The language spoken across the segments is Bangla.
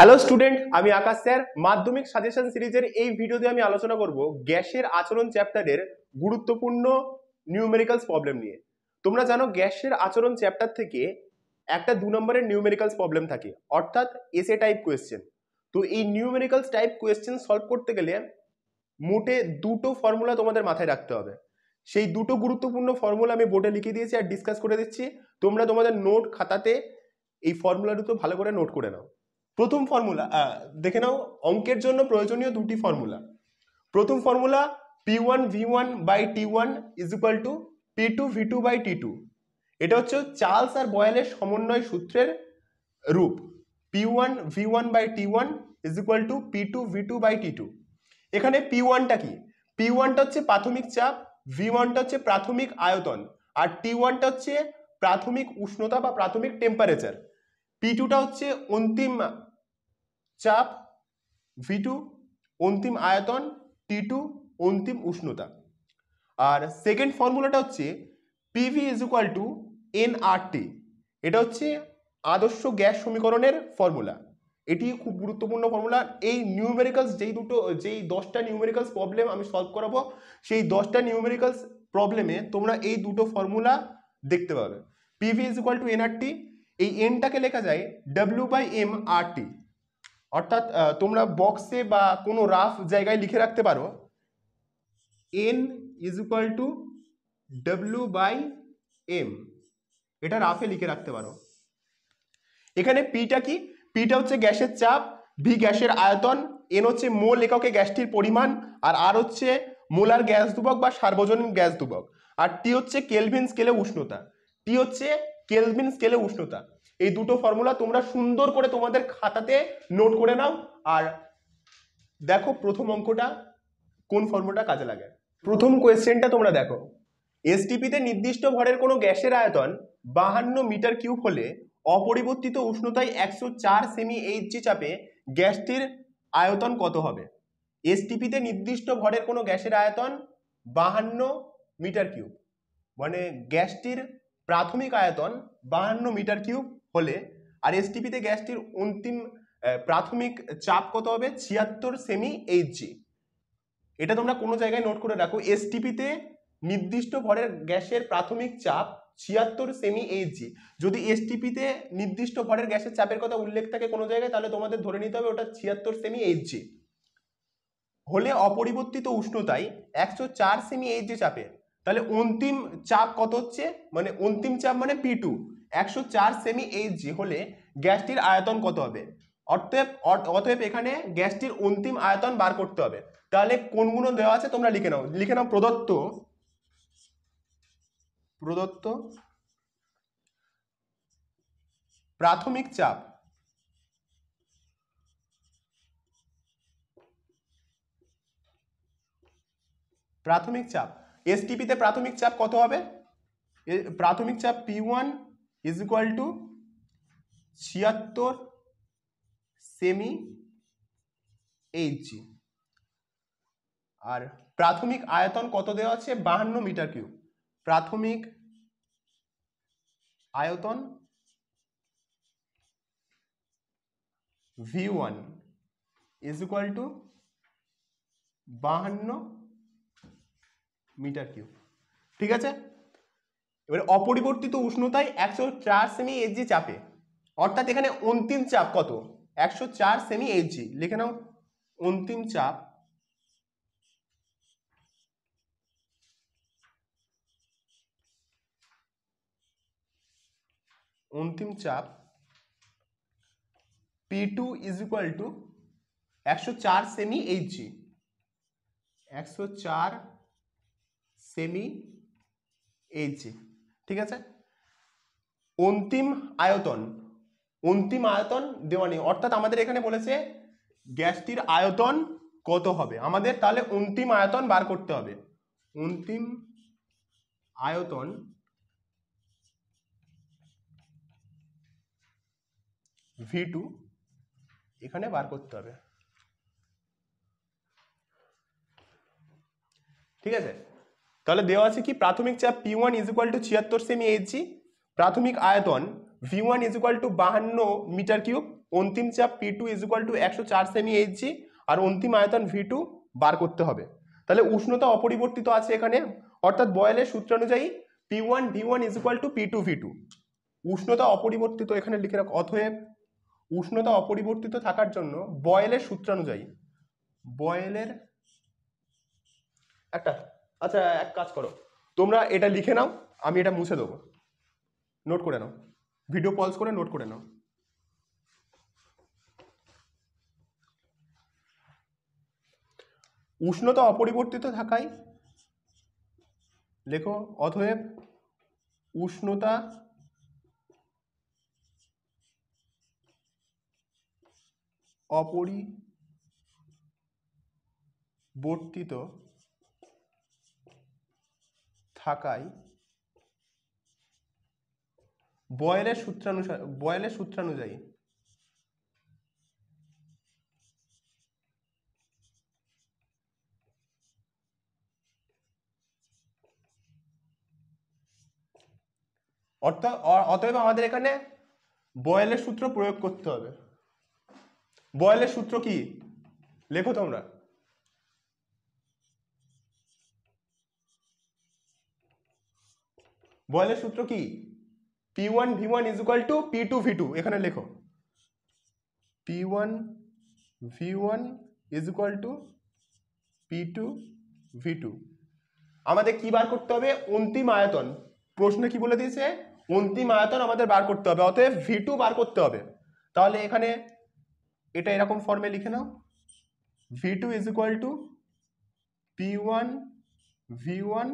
হ্যালো স্টুডেন্ট আমি আকাশ স্যার মাধ্যমিক সাজেশন সিরিজের এই ভিডিওতে আমি আলোচনা করব গ্যাসের আচরণ চ্যাপ্টারের গুরুত্বপূর্ণ নিউমেরিক্যালস প্রবলেম নিয়ে তোমরা জানো গ্যাসের আচরণ চ্যাপ্টার থেকে একটা দু নম্বরের নিউমেরিক্যালস প্রবলেম থাকে অর্থাৎ এসে টাইপ কোয়েশ্চেন তো এই নিউমেরিক্যালস টাইপ কোয়েশ্চেন সলভ করতে গেলে মোটে দুটো ফর্মুলা তোমাদের মাথায় রাখতে হবে সেই দুটো গুরুত্বপূর্ণ ফর্মুলা আমি বোর্ডে লিখে দিয়েছি আর ডিসকাস করে দিচ্ছি তোমরা তোমাদের নোট খাতাতে এই ফর্মুলা দুটো ভালো করে নোট করে নাও প্রথম ফর্মুলা দেখে নাও অঙ্কের জন্য প্রয়োজনীয় দুটি ফর্মুলা প্রথম formula P one V one by T one is equal to P two V two by T two এটা হচ্ছে চার্লস আর বয়েলের সমন্বয় সূত্রের রূপ P one V one by T one is equal to P two V two by T two এখানে পি ওয়ানটা কি পি ওয়ানটা হচ্ছে প্রাথমিক চাপ ভি ওয়ানটা হচ্ছে প্রাথমিক আয়তন আর টি ওয়ানটা হচ্ছে প্রাথমিক উষ্ণতা বা প্রাথমিক টেম্পারেচার পি টুটা হচ্ছে অন্তিম চাপ ভি টু অন্তিম আয়তন টি টু অন্তিম উষ্ণতা আর সেকেন্ড ফর্মুলাটা হচ্ছে PV is equal to N R T এটা হচ্ছে আদর্শ গ্যাস সমীকরণের ফর্মুলা এটি খুব গুরুত্বপূর্ণ ফর্মুলা এই নিউমেরিক্যালস যেই দুটো যেই দশটা নিউমেরিক্যালস প্রবলেম আমি সলভ করাবো সেই দশটা নিউমেরিক্যালস প্রবলেমে তোমরা এই দুটো ফর্মুলা দেখতে পাবে PV is equal to NRT এই এনটাকে লেখা যায় W by M R T অর্থাৎ তোমরা বক্সে বা কোনো রাফ জায়গায় লিখে রাখতে পারো N is equal to W by M এটা রাফে লিখে রাখতে পারো এখানে পিটা কি পিটা হচ্ছে গ্যাসের চাপ ভি গ্যাসের আয়তন এন হচ্ছে মোল এককে গ্যাসটির পরিমাণ আর আর হচ্ছে মোলার গ্যাস দুবক বা সার্বজনীন গ্যাস দুবক আর টি হচ্ছে কেলভিন স্কেলে উষ্ণতা টি হচ্ছে কেলভিন স্কেলে উষ্ণতা এই দুটো ফর্মুলা তোমরা সুন্দর করে তোমাদের খাতাতে নোট করে নাও আর দেখো প্রথম অঙ্কটা কোন ফর্মুলাটা কাজে লাগে প্রথম কোয়েশ্চেনটা তোমরা দেখো এসটিপিতে নির্দিষ্ট ভরের কোনো গ্যাসের আয়তন বাহান্ন মিটার কিউব হলে অপরিবর্তিত উষ্ণতায় একশো চার সেমি এইচজি চাপে গ্যাসটির আয়তন কত হবে এসটিপিতে নির্দিষ্ট ভরের কোনো গ্যাসের আয়তন বাহান্ন মিটার কিউব মানে গ্যাসটির প্রাথমিক আয়তন বাহান্ন মিটার কিউব হলে আর এসটিপিতে গ্যাসটির অন্তিম প্রাথমিক চাপ কত হবে ছিয়াত্তর সেমি এইচজি এটা তোমরা কোনো জায়গায় নোট করে রাখো এসটিপিতে নির্দিষ্ট ভরের গ্যাসের প্রাথমিক চাপ ছিয়াত্তর সেমি এইচজি যদি এসটিপিতে নির্দিষ্ট ভরের গ্যাসের চাপের কথা উল্লেখ থাকে কোনো জায়গায় তাহলে তোমাদের ধরে নিতে হবে ওটা ছিয়াত্তর সেমি এইচজি হলে অপরিবর্তিত উষ্ণতায় একশো চার সেমি এইচজি চাপের তাহলে অন্তিম চাপ কত হচ্ছে মানে অন্তিম চাপ মানে পি টু একশো চার সেমি জি হলে গ্যাসটির আয়তন কত হবে অতএব অতএব এখানে গ্যাসটির অন্তিম আয়তন বার করতে হবে তাহলে কোনগুলো দেওয়া আছে তোমরা লিখে নাও লিখে নাও প্রদত্ত প্রদত্ত প্রাথমিক চাপ প্রাথমিক চাপ এসটিপিতে প্রাথমিক চাপ কত হবে প্রাথমিক চাপ P one is equal to ছিয়াত্তর সেমি এইচজি আর প্রাথমিক আয়তন কত দেওয়া আছে বাহান্ন মিটার কিউব প্রাথমিক আয়তন V one is equal to বাহান্ন মিটার কিউব ঠিক আছে এবারে অপরিবর্তিত উষ্ণতায় একশো চার সেমি এইচজি চাপে অর্থাৎ এখানে অন্তিম চাপ কত একশো চার সেমি এইচজি লিখে নাও অন্তিম চাপ অন্তিম চাপ P two is equal to একশো চার সেমি এইচজি একশো চার সেমি এইচজি ঠিক আছে অন্তিম আয়তন অন্তিম আয়তন দেওয়া নেই অর্থাৎ আমাদের এখানে বলেছে গ্যাসটির আয়তন কত হবে আমাদের তাহলে অন্তিম আয়তন বার করতে হবে অন্তিম আয়তন ভি টু এখানে বার করতে হবে ঠিক আছে তাহলে দেওয়া আছে কি প্রাথমিক চাপ P one is equal to ছিয়াত্তর সেমি এইচজি প্রাথমিক আয়তন V one is equal to বাহান্ন মিটার কিউব অন্তিম চাপ P two is equal to একশো চার সেমি এইচজি আর অন্তিম আয়তন ভি টু বার করতে হবে তাহলে উষ্ণতা অপরিবর্তিত আছে এখানে অর্থাৎ বয়েলের অনুযায়ী P one V one is equal to P two V two উষ্ণতা অপরিবর্তিত এখানে লিখে রাখ অথয়েব উষ্ণতা অপরিবর্তিত থাকার জন্য বয়েলের সূত্রানুযায়ী বয়েলের একটা আচ্ছা এক কাজ করো তোমরা এটা লিখে নাও আমি এটা মুছে দেবো নোট করে নাও ভিডিও পলস করে নোট করে নাও উষ্ণতা অপরিবর্তিত থাকায় লেখো অথব উষ্ণতা অপরিবর্তিত থাকায় বয়েলের সূত্রানুসার বয়েলের সূত্রানুযায়ী অর্থাৎ অতএব আমাদের এখানে বয়েলের সূত্র প্রয়োগ করতে হবে বয়েলের সূত্র কি লেখো তোমরা বয়েলের সূত্র কি P one V one is equal to P two V two এখানে লেখো P one V one is equal to P two V two আমাদের কি বার করতে হবে অন্তিম আয়তন প্রশ্নে কি বলে দিয়েছে অন্তিম আয়তন আমাদের বার করতে হবে অতএব ভি টু বার করতে হবে তাহলে এখানে এটা এরকম ফর্মে লিখে নাও V two is equal to P one V one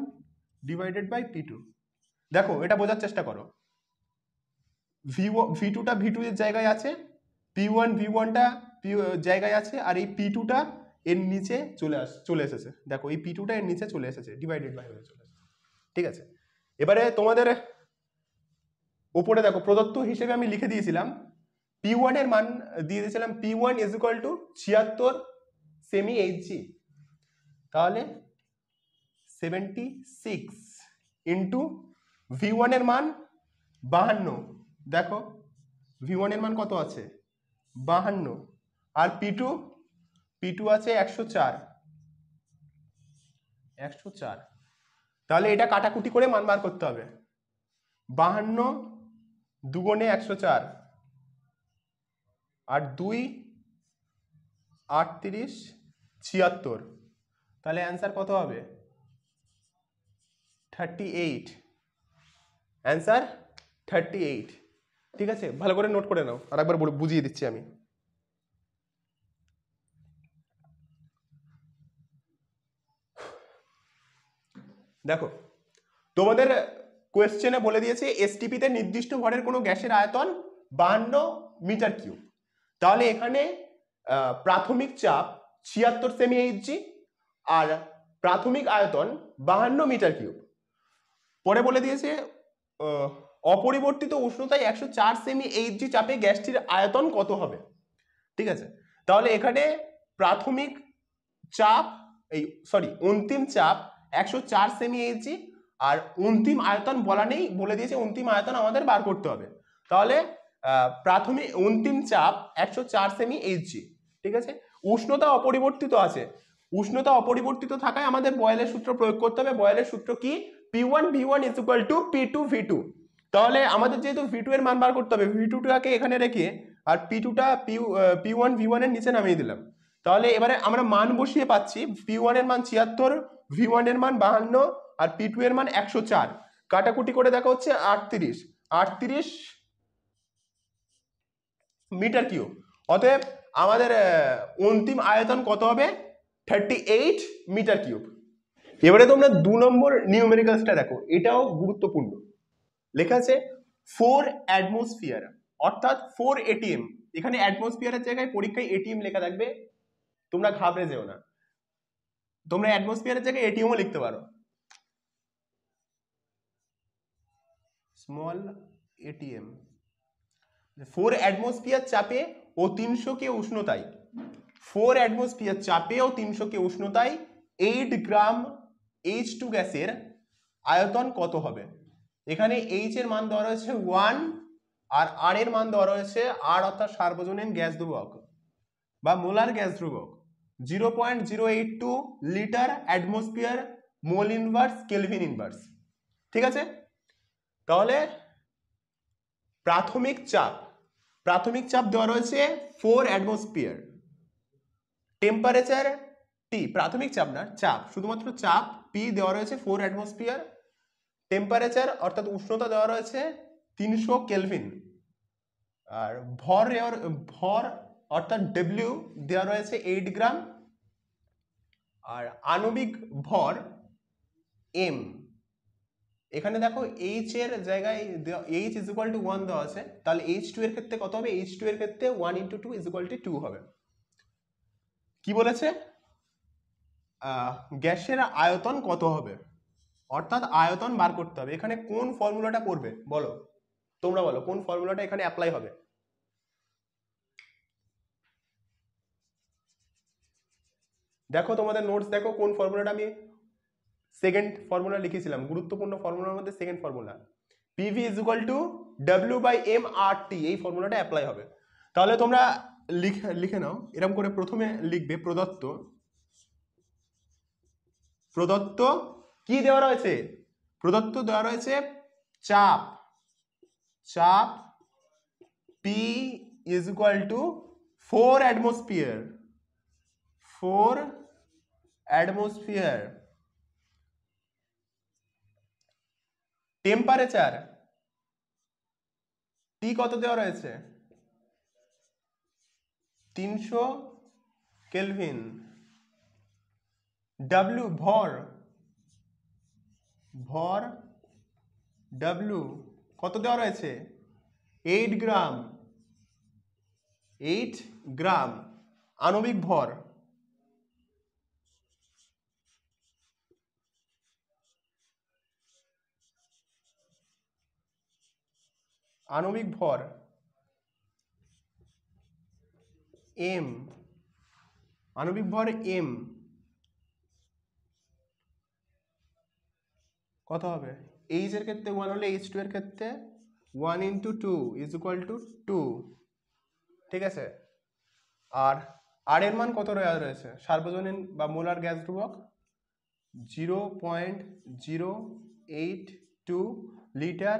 divided by P two দেখো এটা বোঝার চেষ্টা করো ভি ভি টুটা ভি টু এর জায়গায় আছে পি ওয়ান ভি ওয়ানটা পি জায়গায় আছে আর এই পি টুটা এর নিচে চলে আস চলে এসেছে দেখো এই পি টুটা এর নিচে চলে এসেছে ডিভাইডেড বাই হয়ে চলে এসেছে ঠিক আছে এবারে তোমাদের ওপরে দেখো প্রদত্ত হিসেবে আমি লিখে দিয়েছিলাম পি ওয়ানের মান দিয়ে দিয়েছিলাম P one is equal to ছিয়াত্তর সেমি এইচজি তাহলে সেভেন্টি সিক্স ইন্টু ভি ওয়ানের মান বাহান্ন দেখো ভি ওয়ানের মান কত আছে বাহান্ন আর পি টু পি টু আছে একশো চার একশো চার তাহলে এটা কাটাকুটি করে মান বার করতে হবে বাহান্ন দুগুণে একশো চার আর দুই আটত্রিশ ছিয়াত্তর তাহলে অ্যান্সার কত হবে thirty eight answer thirty eight ঠিক আছে ভালো করে নোট করে নাও আর একবার বুঝিয়ে দিচ্ছি আমি দেখো তোমাদের কোয়েশ্চেনে বলে দিয়েছে এসটিপিতে নির্দিষ্ট ঘরের কোনো গ্যাসের আয়তন বাহান্ন মিটার কিউব তাহলে এখানে প্রাথমিক চাপ ছিয়াত্তর সেমি এইচজি আর প্রাথমিক আয়তন বাহান্ন মিটার কিউব পরে বলে দিয়েছে অপরিবর্তিত উষ্ণতায় একশো চার সেমি এইচ জি চাপে গ্যাসটির আয়তন কত হবে ঠিক আছে তাহলে এখানে প্রাথমিক চাপ এই সরি অন্তিম চাপ একশো চার সেমি এইচ জি আর অন্তিম আয়তন বলা নেই বলে দিয়েছে অন্তিম আয়তন আমাদের বার করতে হবে তাহলে প্রাথমিক অন্তিম চাপ একশো চার সেমি জি ঠিক আছে উষ্ণতা অপরিবর্তিত আছে উষ্ণতা অপরিবর্তিত থাকায় আমাদের বয়েলের সূত্র প্রয়োগ করতে হবে বয়েলের সূত্র কি P one V one is equal to P two V two তাহলে আমাদের যেহেতু ভি টু এর মান বার করতে হবে ভি টুটাকে এখানে রেখে আর পি টুটা পি পি ওয়ান ভি ওয়ানের নিচে নামিয়ে দিলাম তাহলে এবারে আমরা মান বসিয়ে পাচ্ছি পি ওয়ানের মান ছিয়াত্তর ভি ওয়ানের মান বাহান্ন আর পি টু এর মান একশো চার কাটাকুটি করে দেখা হচ্ছে আটত্রিশ আটত্রিশ মিটার কিউব অতএব আমাদের অন্তিম আয়তন কত হবে থার্টি এইট মিটার কিউব এবারে তোমরা দু নম্বর নিউমেরিক্যালসটা দেখো এটাও গুরুত্বপূর্ণ লেখা আছে ফোর অ্যাটমোসফিয়ার অর্থাৎ ফোর এটিএম এখানে অ্যাটমোসফিয়ারের জায়গায় পরীক্ষায় এটিএম লেখা থাকবে তোমরা ঘাবড়ে যেও না তোমরা অ্যাটমোসফিয়ারের জায়গায় এটিএমও লিখতে পারো স্মল এটিএম ফোর অ্যাটমোসফিয়ার চাপে ও তিনশো কে উষ্ণতায় ফোর অ্যাটমোসফিয়ার চাপে ও তিনশো কে উষ্ণতায় এইট গ্রাম এইচ টু গ্যাসের আয়তন কত হবে এখানে এইচ এর মান দেওয়া রয়েছে ওয়ান আর আর এর মান দেওয়া রয়েছে আর অর্থাৎ সার্বজনীন গ্যাস ধ্রুবক বা মোলার গ্যাস ধ্রুবক zero point zero eight two litre atmosphere mole inverse kelvin inverse ঠিক আছে তাহলে প্রাথমিক চাপ প্রাথমিক চাপ দেওয়া রয়েছে ফোর অ্যাটমসফিয়ার টেম্পারেচার টি প্রাথমিক চাপ না চাপ শুধুমাত্র চাপ পি দেওয়া রয়েছে ফোর অ্যাটমসফিয়ার টেম্পারেচার অর্থাৎ উষ্ণতা দেওয়া রয়েছে তিনশো কেলভিন আর ভর ভর অর্থাৎ ডব্লিউ দেওয়া রয়েছে এইট গ্রাম আর আণবিক ভর এম এখানে দেখো এইচ এর জায়গায় H is equal to one দেওয়া আছে তাহলে এইচ টু এর ক্ষেত্রে কত হবে এইচ টু এর ক্ষেত্রে one into two is equal to two হবে কি বলেছে গ্যাসের আয়তন কত হবে অর্থাৎ আয়তন বার করতে হবে এখানে কোন ফর্মুলাটা পড়বে বলো তোমরা বলো কোন ফর্মুলাটা এখানে অ্যাপ্লাই হবে দেখো তোমাদের নোটস দেখো কোন ফর্মুলাটা আমি সেকেন্ড ফর্মুলা লিখেছিলাম গুরুত্বপূর্ণ ফর্মুলার মধ্যে second formula PV is equal to W by M R T এই ফর্মুলাটা অ্যাপ্লাই হবে তাহলে তোমরা লিখে লিখে নাও এরকম করে প্রথমে লিখবে প্রদত্ত প্রদত্ত কি দেওয়া রয়েছে প্রদত্ত দেওয়া রয়েছে চাপ চাপ P is equal to four atmosphere four atmosphere temperature T কত দেওয়া রয়েছে তিনশো কেলভিন ডব্লু ভর ভর ডব্লু কত দেওয়া রয়েছে এইট গ্রাম এইট গ্রাম আণবিক ভর আণবিক ভর এম আণবিক ভর এম কত হবে এইচের ক্ষেত্রে ওয়ান হলে এইচ টু এর ক্ষেত্রে one into two is equal to two ঠিক আছে আর আর এর মান কত রয়েছে সার্বজনীন বা মোলার গ্যাস ধ্রুবক zero point zero eight two litre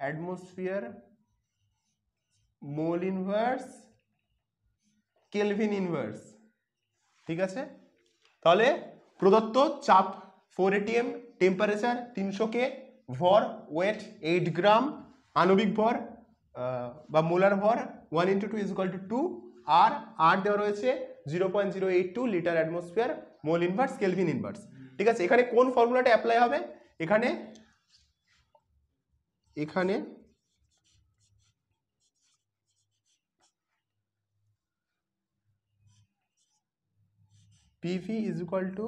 atmosphere mole inverse kelvin inverse ঠিক আছে তাহলে প্রদত্ত চাপ ফোর এটিএম টেম্পারেচার তিনশো কে ভর ওয়েট এইট গ্রাম আণবিক ভর বা মোলার ভর one into two is two two আর আর দেওয়া রয়েছে zero point zero eight two litre atmosphere mole inverse kelvin inverse ঠিক আছে এখানে কোন ফর্মুলাটা অ্যাপ্লাই হবে এখানে এখানে PV is equal to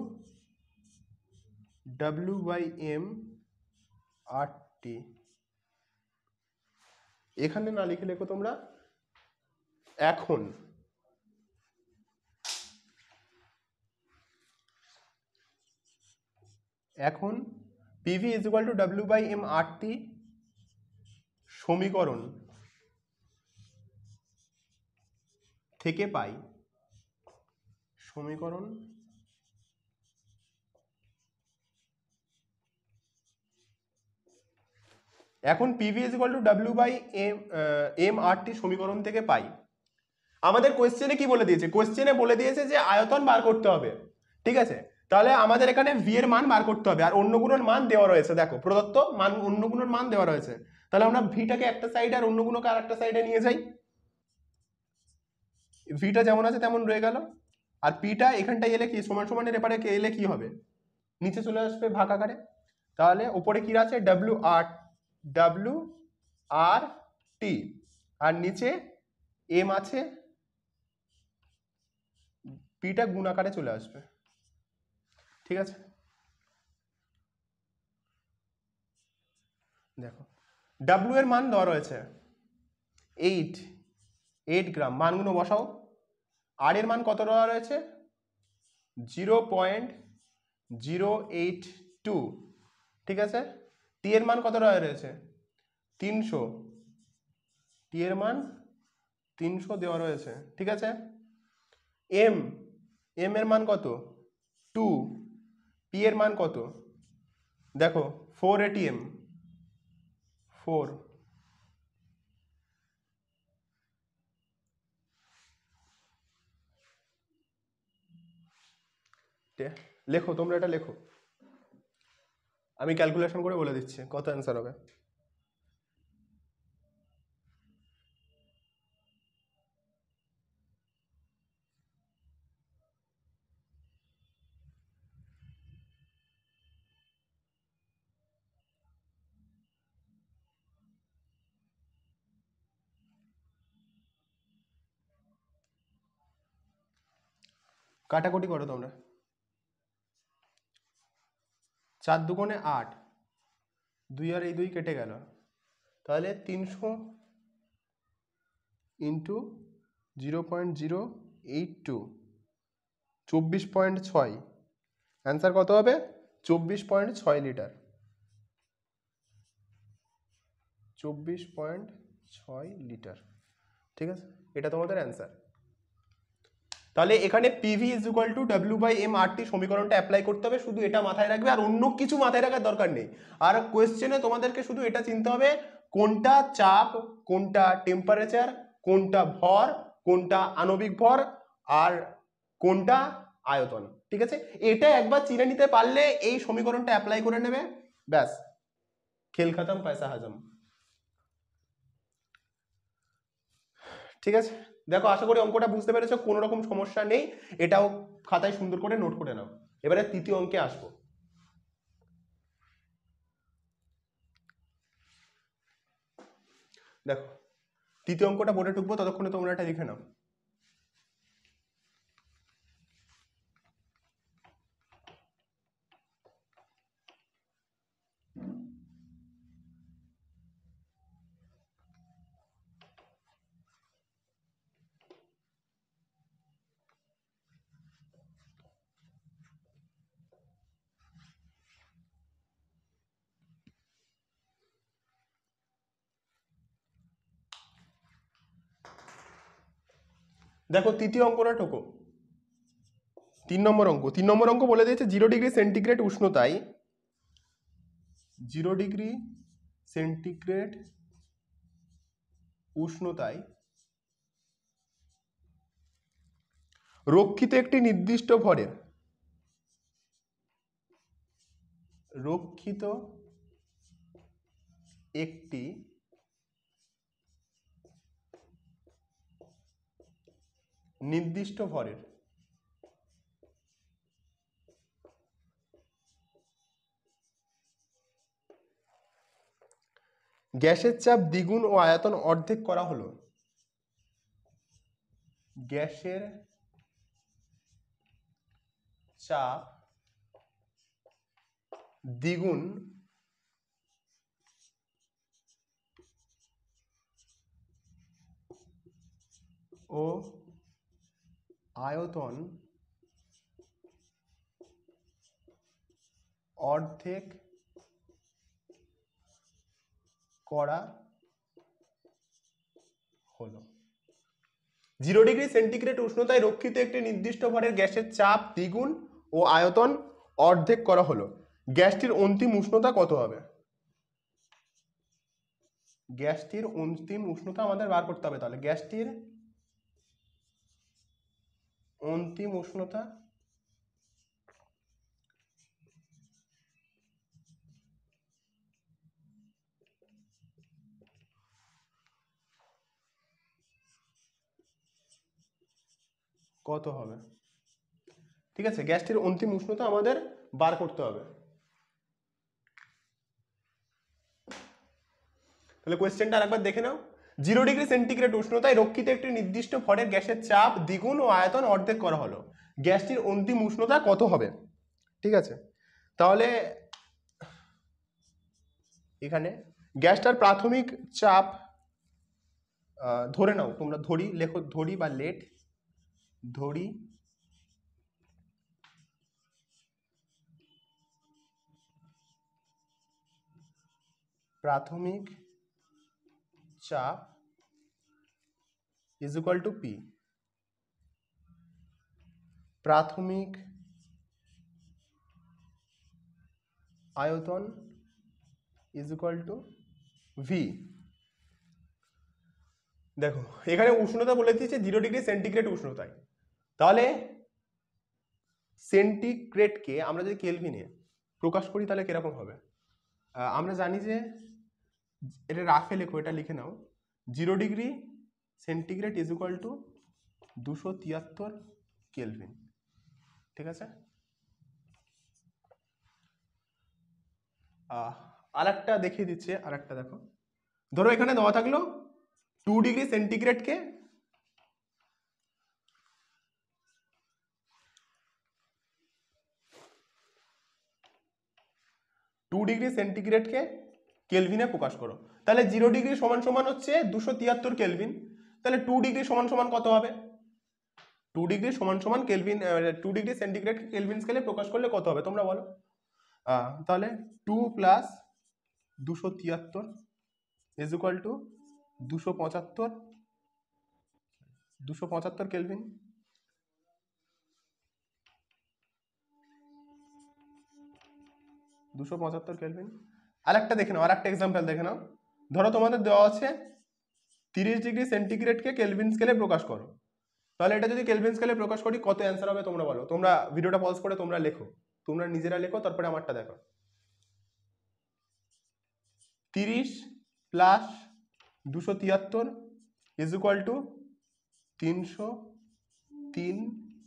W by M RT এখানে না লিখে লেখো তোমরা এখন এখন PV is equal to W by M RT সমীকরণ থেকে পাই সমীকরণ এখন PV is equal to W by M M R T সমীকরণ থেকে পাই আমাদের কোয়েশ্চেনে কি বলে দিয়েছে কোয়েশ্চেনে বলে দিয়েছে যে আয়তন বার করতে হবে ঠিক আছে তাহলে আমাদের এখানে ভি এর মান বার করতে হবে আর অন্য গুণের মান দেওয়া রয়েছে দেখো প্রদত্ত মান অন্য গুণের মান দেওয়া রয়েছে তাহলে আমরা ভিটাকে একটা সাইডে আর অন্যগুলোকে আর একটা সাইডে নিয়ে যাই ভিটা যেমন আছে তেমন রয়ে গেল আর পিটা এখানটায় এলে কি সমান সমানের এপারে এলে কি হবে নিচে চলে আসবে ভাগ আকারে তাহলে ওপরে কী আছে ডাব্লু আর ডাব্লু আর টি আর নিচে এম আছে পিটা গুণ আকারে চলে আসবে ঠিক আছে দেখো ডাব্লু এর মান দেওয়া রয়েছে এইট এইট গ্রাম মানগুলো বসাও আর এর মান কত দেওয়া রয়েছে zero point zero eight two ঠিক আছে টি এর মান কত দেওয়া রয়েছে তিনশো টি এর মান তিনশো দেওয়া রয়েছে ঠিক আছে এম এম এর মান কত টু পি এর মান কত দেখো ফোর এটিএম ফোর যে লেখো তোমরা এটা লেখো আমি ক্যালকুলেশন করে বলে দিচ্ছি কত অ্যান্সার হবে কাটাকুটি করো তোমরা চার দুগুণে আট দুই আর এই দুই কেটে গেল তাহলে তিনশো into zero point zero eight two চব্বিশ পয়েন্ট ছয় অ্যান্সার কত হবে চব্বিশ পয়েন্ট ছয় লিটার চব্বিশ পয়েন্ট ছয় লিটার ঠিক আছে এটা তোমাদের অ্যান্সার তাহলে এখানে PV is equal to W by M R T সমীকরণটা অ্যাপ্লাই করতে হবে শুধু এটা মাথায় রাখবে আর অন্য কিছু মাথায় রাখার দরকার নেই আর কোয়েশ্চেনে তোমাদেরকে শুধু এটা চিনতে হবে কোনটা চাপ কোনটা টেম্পারেচার কোনটা ভর কোনটা আণবিক ভর আর কোনটা আয়তন ঠিক আছে এটা একবার চিনে নিতে পারলে এই সমীকরণটা অ্যাপ্লাই করে নেবে ব্যাস খেল খতম পয়সা হাজাম ঠিক আছে দেখো আশা করি অঙ্কটা বুঝতে পেরেছো কোনো রকম সমস্যা নেই এটাও খাতায় সুন্দর করে নোট করে নাও এবারে তৃতীয় অঙ্কে আসবো দেখো তৃতীয় অঙ্কটা বোর্ডে ঢুকবো ততক্ষণে তোমরা এটা লিখে নাও দেখো তৃতীয় অঙ্কটা টোকো তিন নম্বর অঙ্ক তিন নম্বর অঙ্ক বলে দিয়েছে জিরো ডিগ্রি সেন্টিগ্রেড উষ্ণতায় জিরো ডিগ্রি সেন্টিগ্রেড উষ্ণতায় রক্ষিত একটি নির্দিষ্ট ভরের রক্ষিত একটি নির্দিষ্ট ভরের গ্যাসের চাপ দ্বিগুণ ও আয়তন অর্ধেক করা হলো গ্যাসের চাপ দ্বিগুণ ও আয়তন অর্ধেক করা হলো জিরো ডিগ্রি সেন্টিগ্রেড উষ্ণতায় রক্ষিত একটি নির্দিষ্ট ভরের গ্যাসের চাপ দ্বিগুণ ও আয়তন অর্ধেক করা হলো গ্যাসটির অন্তিম উষ্ণতা কত হবে গ্যাসটির অন্তিম উষ্ণতা আমাদের বার করতে হবে তাহলে গ্যাসটির অন্তিম উষ্ণতা কত হবে ঠিক আছে গ্যাসটির অন্তিম উষ্ণতা আমাদের বার করতে হবে তাহলে কোয়েশ্চেনটা আরেকবার দেখে নাও জিরো ডিগ্রি সেন্টিগ্রেড উষ্ণতায় রক্ষিত একটি নির্দিষ্ট ভরের গ্যাসের চাপ দ্বিগুণ ও আয়তন অর্ধেক করা হলো গ্যাসটির অন্তিম উষ্ণতা কত হবে ঠিক আছে তাহলে এখানে গ্যাসটার প্রাথমিক চাপ ধরে নাও তোমরা ধরি লেখো ধরি বা লেট ধরি প্রাথমিক চাপ ইজ ইকুয়াল টু পি প্রাথমিক আয়তন ইজ ইকুয়াল টু ভি দেখো এখানে উষ্ণতা বলে দিয়েছে জিরো ডিগ্রি সেন্টিগ্রেড উষ্ণতায় তাহলে সেন্টিগ্রেডকে আমরা যদি কেলভিনে প্রকাশ করি তাহলে কীরকম হবে আমরা জানি যে এটা রাফে লেখো এটা লিখে নাও zero degree centigrade is equal to দুশো তিয়াত্তর কেলভিন ঠিক আছে আর একটা দেখিয়ে দিচ্ছে আর একটা দেখো ধরো এখানে দেওয়া থাকলো টু ডিগ্রি সেন্টিগ্রেডকে টু ডিগ্রি সেন্টিগ্রেডকে কেলভিনে প্রকাশ করো তাহলে জিরো ডিগ্রি সমান সমান হচ্ছে দুশো তিয়াত্তর কেলভিন তাহলে টু ডিগ্রি সমান সমান কত হবে টু ডিগ্রি সমান সমান kelvin two degree centigrade kelvin স্কেলে প্রকাশ করলে কত হবে তোমরা বলো তাহলে টু প্লাস দুশো তিয়াত্তর ইজ ইকুয়াল টু দুশো পঁচাত্তর দুশো পঁচাত্তর কেলভিন দুশো পঁচাত্তর কেলভিন আর একটা দেখে নাও আর একটা এক্সাম্পল দেখে নাও ধরো তোমাদের দেওয়া আছে তিরিশ ডিগ্রি সেন্টিগ্রেডকে কেলভিন স্কেলে প্রকাশ করো তাহলে এটা যদি কেলভিন স্কেলে প্রকাশ করি কত অ্যান্সার হবে তোমরা বলো তোমরা ভিডিওটা পজ করে তোমরা লেখো তোমরা নিজেরা লেখো তারপরে আমারটা দেখো তিরিশ প্লাস দুশো তিয়াত্তর ইজ ইকুয়াল টু তিনশো তিন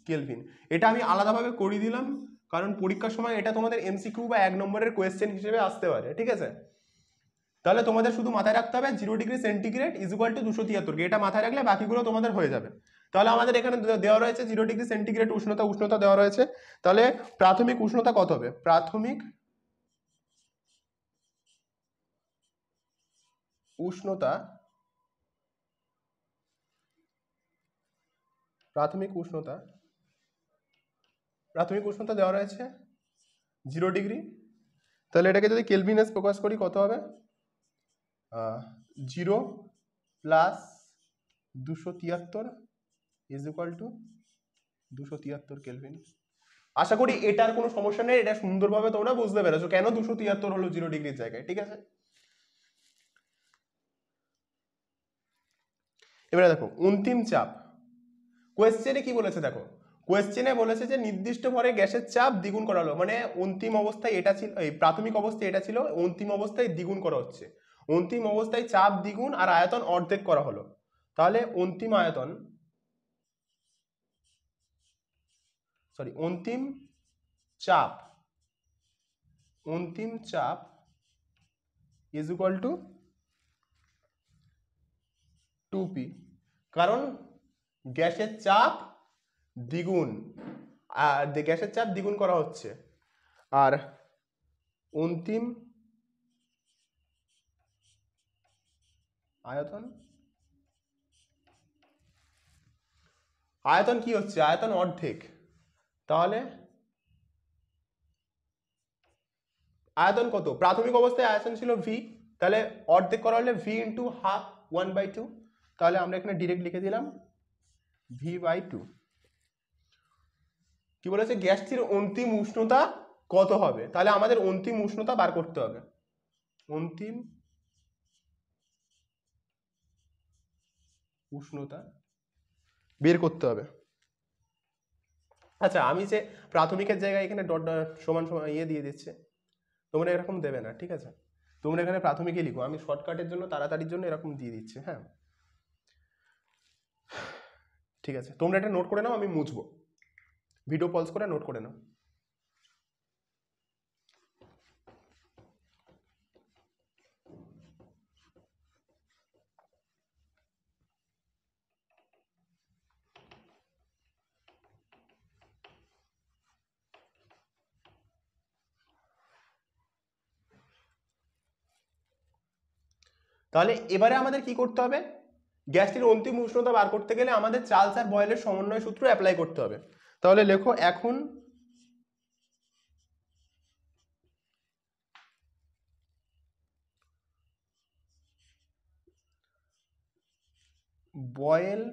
কেলভিন এটা আমি আলাদাভাবে করিয়ে দিলাম কারণ পরীক্ষার সময় এটা তোমাদের এমসিকিউ বা এক নম্বরের কোয়েশ্চেন হিসেবে আসতে পারে ঠিক আছে তাহলে তোমাদের শুধু মাথায় রাখতে হবে zero degree centigrade is equal to দুশো তিয়াত্তরকে এটা মাথায় রাখলে বাকিগুলো তোমাদের হয়ে যাবে তাহলে আমাদের এখানে দেওয়া রয়েছে জিরো ডিগ্রি সেন্টিগ্রেড উষ্ণতা উষ্ণতা দেওয়া রয়েছে তাহলে প্রাথমিক উষ্ণতা কত হবে প্রাথমিক উষ্ণতা প্রাথমিক উষ্ণতা প্রাথমিক উষ্ণতা দেওয়া রয়েছে জিরো ডিগ্রি তাহলে এটাকে যদি কেলভিনেস প্রকাশ করি কত হবে জিরো প্লাস দুশো তিয়াত্তর ইজ ইকুয়াল টু দুশো তিয়াত্তর কেলভিন আশা করি এটার কোনো সমস্যা নেই এটা সুন্দরভাবে তোমরা বুঝতে পেরেছো কেন দুশো তিয়াত্তর হলো জিরো ডিগ্রির জায়গায় ঠিক আছে এবারে দেখো অন্তিম চাপ কোয়েশ্চেনে কি বলেছে দেখো কোয়েশ্চেনে বলেছে যে নির্দিষ্ট পরে গ্যাসের চাপ দ্বিগুণ করালো মানে অন্তিম অবস্থায় এটা ছিল এই প্রাথমিক অবস্থায় এটা ছিল অন্তিম অবস্থায় দ্বিগুণ করা হচ্ছে অন্তিম অবস্থায় চাপ দ্বিগুণ আর আয়তন অর্ধেক করা হলো তাহলে অন্তিম আয়তন সরি অন্তিম চাপ অন্তিম চাপ is equal to two P কারণ গ্যাসের চাপ দ্বিগুণ আর গ্যাসের চাপ দ্বিগুণ করা হচ্ছে আর অন্তিম আয়তন আয়তন কি হচ্ছে আয়তন অর্ধেক তাহলে আয়তন কত প্রাথমিক অবস্থায় আয়তন ছিল ভি তাহলে অর্ধেক করা হলে V into half one by two তাহলে আমরা এখানে ডিরেক্ট লিখে দিলাম ভি বাই টু কি বলেছে গ্যাসটির অন্তিম উষ্ণতা কত হবে তাহলে আমাদের অন্তিম উষ্ণতা বার করতে হবে অন্তিম উষ্ণতা বের করতে হবে আচ্ছা আমি যে প্রাথমিকের জায়গায় এখানে ডট সমান সমান ইয়ে দিয়ে দিচ্ছে তোমরা এরকম দেবে না ঠিক আছে তোমরা এখানে প্রাথমিকে লিখো আমি শর্টকাটের জন্য তাড়াতাড়ির জন্য এরকম দিয়ে দিচ্ছে হ্যাঁ ঠিক আছে তোমরা এটা নোট করে নাও আমি মুছবো ভিডিও পলস করে নোট করে নাও তাহলে এবারে আমাদের কি করতে হবে গ্যাসটির অন্তিম উষ্ণতা বার করতে গেলে আমাদের চাল আর বয়েলের সমন্বয় সূত্র অ্যাপ্লাই করতে হবে তাহলে লেখো এখন বয়েল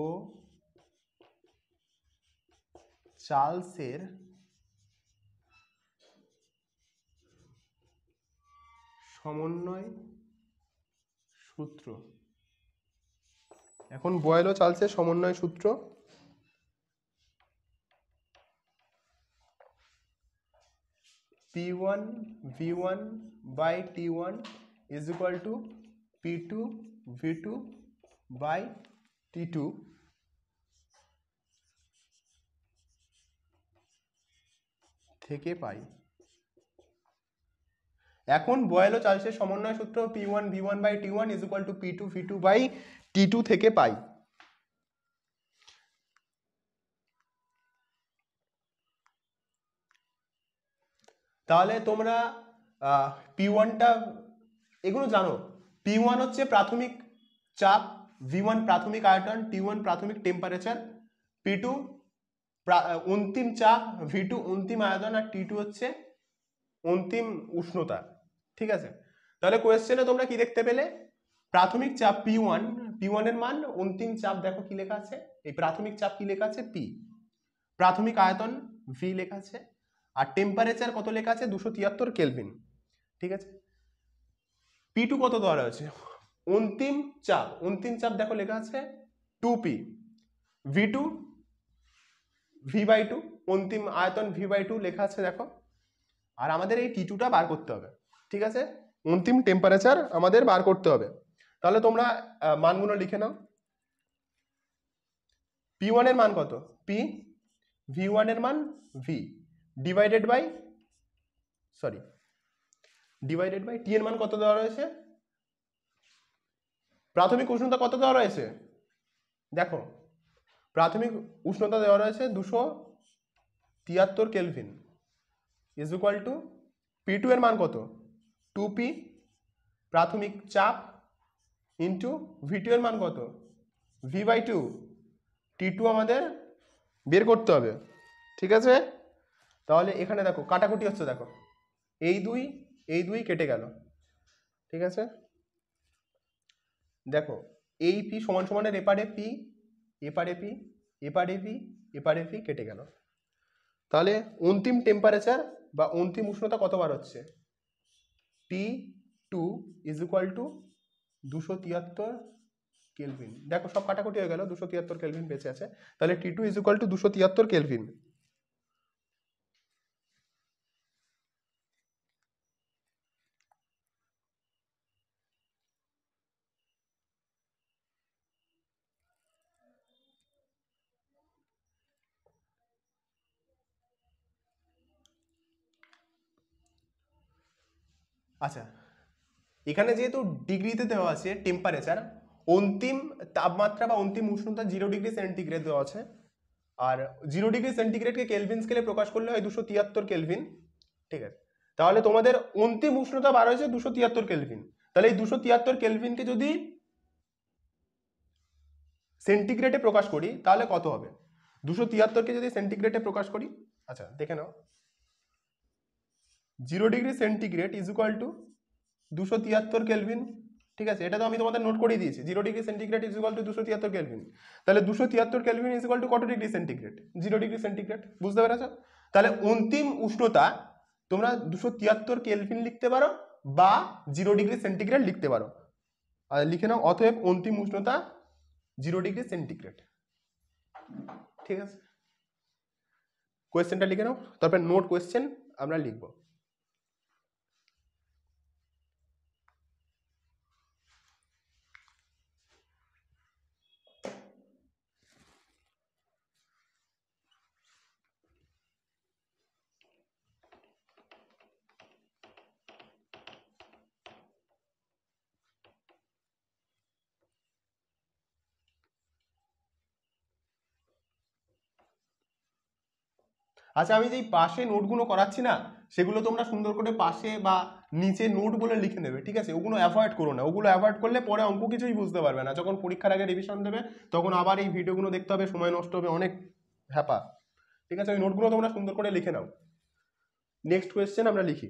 ও চালসের সমন্বয় সূত্র এখন বয়েলো চালছে সমন্বয় সূত্র P one V one by T one is equal to P two V two by T two থেকে পাই এখন বয়েলো ও চার্লসের সমন্বয় সূত্র P one V one by T one is equal to P two V two by T two থেকে পাই তাহলে তোমরা পি ওয়ানটা এগুলো জানো পি ওয়ান হচ্ছে প্রাথমিক চাপ ভি ওয়ান প্রাথমিক আয়তন টি ওয়ান প্রাথমিক টেম্পারেচার পি টু অন্তিম চাপ ভি টু অন্তিম আয়তন আর টি টু হচ্ছে অন্তিম উষ্ণতা ঠিক আছে তাহলে কোয়েশ্চেনে তোমরা কি দেখতে পেলে প্রাথমিক চাপ পি ওয়ান পি ওয়ানের মান অন্তিম চাপ দেখো কি লেখা আছে এই প্রাথমিক চাপ কি লেখা আছে পি প্রাথমিক আয়তন ভি লেখা আছে আর টেম্পারেচার কত লেখা আছে দুশো তিয়াত্তর কেলভিন ঠিক আছে পি টু কত দেওয়া আছে অন্তিম চাপ অন্তিম চাপ দেখো লেখা আছে two P V two V by two অন্তিম আয়তন ভি বাই টু লেখা আছে দেখো আর আমাদের এই টিটুটা বার করতে হবে ঠিক আছে অন্তিম টেম্পারেচার আমাদের বার করতে হবে তাহলে তোমরা মানগুলো লিখে নাও পি ওয়ানের মান কত পি ভি ওয়ানের মান V divided by sorry divided by T এর মান কত দেওয়া রয়েছে প্রাথমিক উষ্ণতা কত দেওয়া রয়েছে দেখো প্রাথমিক উষ্ণতা দেওয়া রয়েছে দুশো তিয়াত্তর kelvin is equal to P two এর মান কত টুপি প্রাথমিক চাপ ইন্টু ভিটু এর মান কত V by two T two আমাদের বের করতে হবে ঠিক আছে তাহলে এখানে দেখো কাটাকুটি হচ্ছে দেখো এই দুই এই দুই কেটে গেল ঠিক আছে দেখো এই পি সমান সমানের এপারে পি এপারে পি এপারে পি এপারে পি কেটে গেল তাহলে অন্তিম টেম্পারেচার বা অন্তিম উষ্ণতা কতবার হচ্ছে T two is equal to দুশো তিয়াত্তর কেলভিন দেখো সব কাটাকুটি হয়ে গেল দুশো তিয়াত্তর কেলভিন বেঁচে আছে তাহলে T two is equal to দুশো তিয়াত্তর কেলভিন আচ্ছা এখানে যেহেতু ডিগ্রিতে দেওয়া আছে টেম্পারেচার অন্তিম তাপমাত্রা বা অন্তিম উষ্ণতা জিরো ডিগ্রি সেন্টিগ্রেড দেওয়া আছে আর জিরো ডিগ্রি সেন্টিগ্রেডকে কেলভিন স্কেলে প্রকাশ করলে হয় দুশো তিয়াত্তর কেলভিন ঠিক আছে তাহলে তোমাদের অন্তিম উষ্ণতা বার হয়েছে দুশো তিয়াত্তর কেলভিন তাহলে এই দুশো তিয়াত্তর কেলভিনকে যদি সেন্টিগ্রেডে প্রকাশ করি তাহলে কত হবে দুশো তিয়াত্তরকে যদি সেন্টিগ্রেডে প্রকাশ করি আচ্ছা দেখে নাও zero degree centigrade is equal to দুশো তিয়াত্তর কেলভিন ঠিক আছে এটা তো আমি তোমাদের নোট করিয়ে দিয়েছি zero degree centigrade is equal to দুশো তিয়াত্তর কেলভিন তাহলে দুশো তিয়াত্তর কেলভিন ইজ ইকুয়াল টু কত degree centigrade zero degree centigrade বুঝতে পেরেছো তাহলে অন্তিম উষ্ণতা তোমরা দুশো তিয়াত্তর কেলভিন লিখতে পারো বা জিরো ডিগ্রি সেন্টিগ্রেড লিখতে পারো আর লিখে নাও অতএব অন্তিম উষ্ণতা জিরো ডিগ্রি সেন্টিগ্রেড ঠিক আছে কোয়েশ্চেনটা লিখে নাও তারপরে নোট কোয়েশ্চেন আমরা লিখবো আচ্ছা আমি যেই পাশে নোটগুলো করাচ্ছি না সেগুলো তোমরা সুন্দর করে পাশে বা নিচে নোট বলে লিখে নেবে ঠিক আছে ওগুলো অ্যাভয়েড করো না ওগুলো অ্যাভয়েড করলে পরে অঙ্ক কিছুই বুঝতে পারবে না যখন পরীক্ষার আগে রিভিশন দেবে তখন আবার এই ভিডিওগুলো দেখতে হবে সময় নষ্ট হবে অনেক হ্যাপা ঠিক আছে ওই নোটগুলো তোমরা সুন্দর করে লিখে নাও নেক্সট কোয়েশ্চেন আমরা লিখি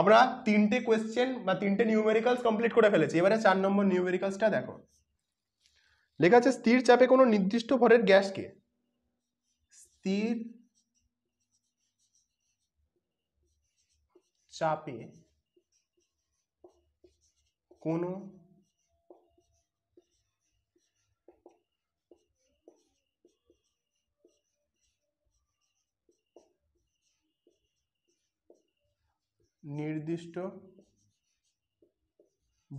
আমরা তিনটে কোয়েশ্চেন বা তিনটে নিউমেরিক্যালস কমপ্লিট করে ফেলেছি এবারে চার নম্বর নিউমেরিক্যালসটা দেখো লেখা আছে স্থির চাপে কোনো নির্দিষ্ট ভরের গ্যাসকে তীর চাপে কোনো নির্দিষ্ট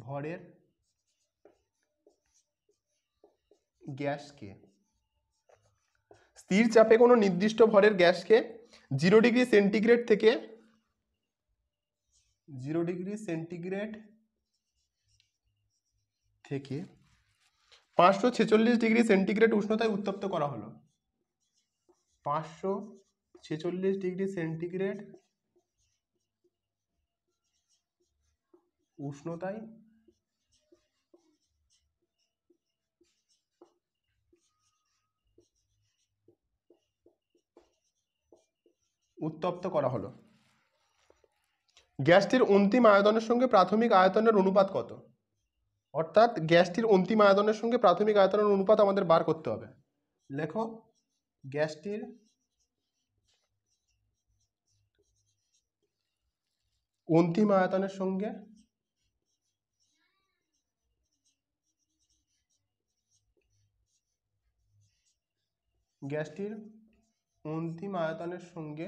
ভরের গ্যাসকে স্থির চাপে কোনো নির্দিষ্ট ভরের গ্যাসকে জিরো ডিগ্রি সেন্টিগ্রেড থেকে জিরো ডিগ্রি সেন্টিগ্রেড থেকে পাঁচশো ছেচল্লিশ ডিগ্রি সেন্টিগ্রেড উষ্ণতায় উত্তপ্ত করা হলো পাঁচশো ছেচল্লিশ ডিগ্রি সেন্টিগ্রেড উষ্ণতায় উত্তপ্ত করা হলো গ্যাসটির অন্তিম আয়তনের সঙ্গে প্রাথমিক আয়তনের অনুপাত কত অর্থাৎ গ্যাসটির অন্তিম আয়তনের সঙ্গে প্রাথমিক আয়তনের অনুপাত আমাদের বার করতে হবে লেখো গ্যাসটির অন্তিম আয়তনের সঙ্গে গ্যাসটির অন্তিম আয়তনের সঙ্গে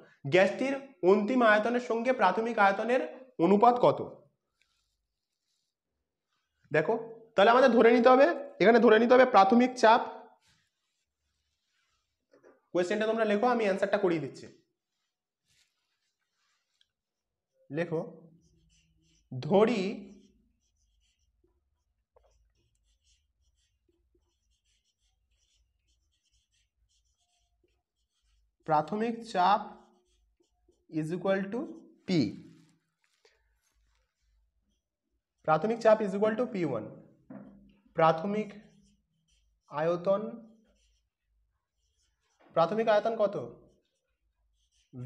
গ্যাসটির অন্তিম আয়তনের সঙ্গে প্রাথমিক আয়তনের অনুপাত কত দেখো তাহলে আমাদের ধরে নিতে হবে এখানে ধরে নিতে হবে প্রাথমিক চাপ কোয়েশ্চেনটা তোমরা লেখো আমি অ্যান্সারটা করিয়ে দিচ্ছি লেখো ধরি প্রাথমিক চাপ ইজ ইকুয়াল টু পি প্রাথমিক চাপ is equal to P one প্রাথমিক আয়তন প্রাথমিক আয়তন কত